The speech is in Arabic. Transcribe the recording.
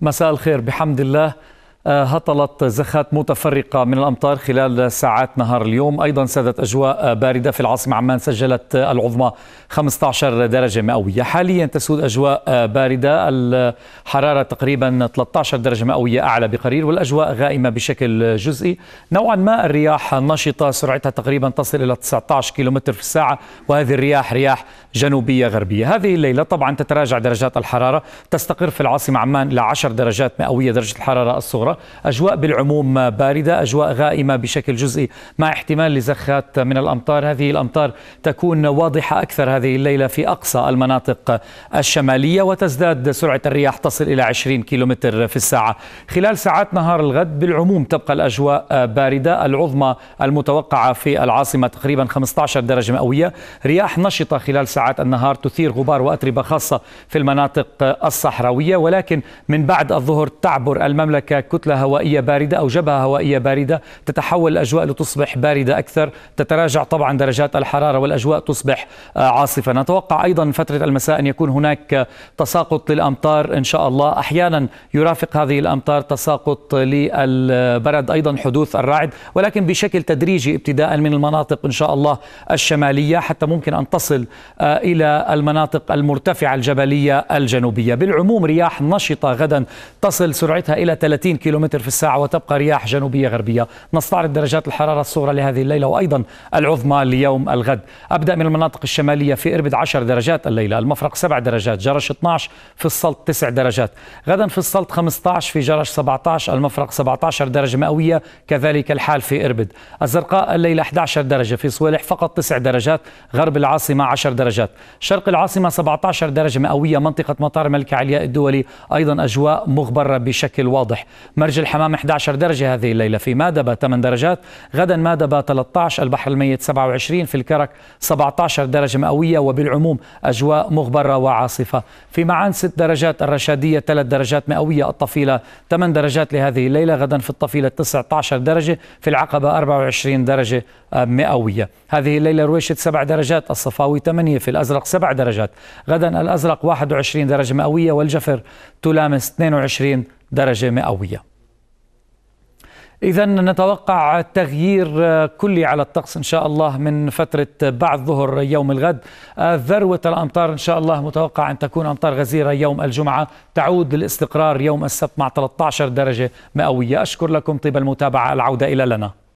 مساء الخير بحمد الله آه، هطلت زخات متفرقة من الأمطار خلال ساعات نهار اليوم أيضا سادت أجواء باردة في العاصمة عمان سجلت العظمى 15 درجة مئوية حاليا تسود أجواء باردة الحرارة تقريبا 13 درجة مئوية أعلى بقليل والأجواء غائمة بشكل جزئي نوعا ما الرياح نشطة سرعتها تقريبا تصل إلى 19 كيلومتر في الساعة وهذه الرياح رياح جنوبية غربية هذه الليلة طبعا تتراجع درجات الحرارة تستقر في العاصمة عمان إلى 10 درجات مئوية درجة الحرارة الصغرى أجواء بالعموم باردة أجواء غائمة بشكل جزئي مع احتمال لزخات من الأمطار هذه الأمطار تكون واضحة أكثر هذه الليلة في أقصى المناطق الشمالية وتزداد سرعة الرياح تصل إلى 20 كيلومتر في الساعة خلال ساعات نهار الغد بالعموم تبقى الأجواء باردة العظمى المتوقعة في العاصمة تقريبا 15 درجة مئوية رياح نشطة خلال ساعات النهار تثير غبار وأتربة خاصة في المناطق الصحراوية ولكن من بعد الظهر تعبر المملكة كتلة كتلة هوائية باردة أو جبهة هوائية باردة تتحول الأجواء لتصبح باردة أكثر تتراجع طبعا درجات الحرارة والأجواء تصبح آه، عاصفة نتوقع أيضا فترة المساء أن يكون هناك تساقط للأمطار إن شاء الله أحيانا يرافق هذه الأمطار تساقط للبرد أيضا حدوث الرعد ولكن بشكل تدريجي ابتداء من المناطق إن شاء الله الشمالية حتى ممكن أن تصل آه، إلى المناطق المرتفعة الجبلية الجنوبية بالعموم رياح نشطة غدا تصل سرعتها إلى 30 كيلو كيلومتر في الساعة وتبقى رياح جنوبية غربية نستعرض درجات الحرارة الصغرى لهذه الليلة وأيضا العظمى ليوم الغد أبدأ من المناطق الشمالية في إربد 10 درجات الليلة المفرق 7 درجات جرش 12 في السلط 9 درجات غدا في السلط 15 في جرش 17 المفرق 17 درجة مئوية كذلك الحال في إربد الزرقاء الليلة 11 درجة في صوالح فقط 9 درجات غرب العاصمة 10 درجات شرق العاصمة 17 درجة مئوية منطقة مطار ملك علياء الدولي أيضا أجواء مغبرة بشكل واضح مرج الحمام 11 درجة هذه الليلة في مادبة 8 درجات غدا مادبة 13 البحر الميت 27 في الكرك 17 درجة مئوية وبالعموم أجواء مغبرة وعاصفة في معان 6 درجات الرشادية 3 درجات مئوية الطفيلة 8 درجات لهذه الليلة غدا في الطفيلة 19 درجة في العقبة 24 درجة آه، مئوية هذه الليلة رويشت 7 درجات الصفاوي 8 في الأزرق 7 درجات غدا الأزرق 21 درجة مئوية والجفر تلامس 22 درجة مئوية إذا نتوقع تغيير كلي على الطقس إن شاء الله من فترة بعد ظهر يوم الغد ذروة الأمطار إن شاء الله متوقع أن تكون أمطار غزيرة يوم الجمعة تعود للاستقرار يوم السبت مع 13 درجة مئوية أشكر لكم طيب المتابعة العودة إلى لنا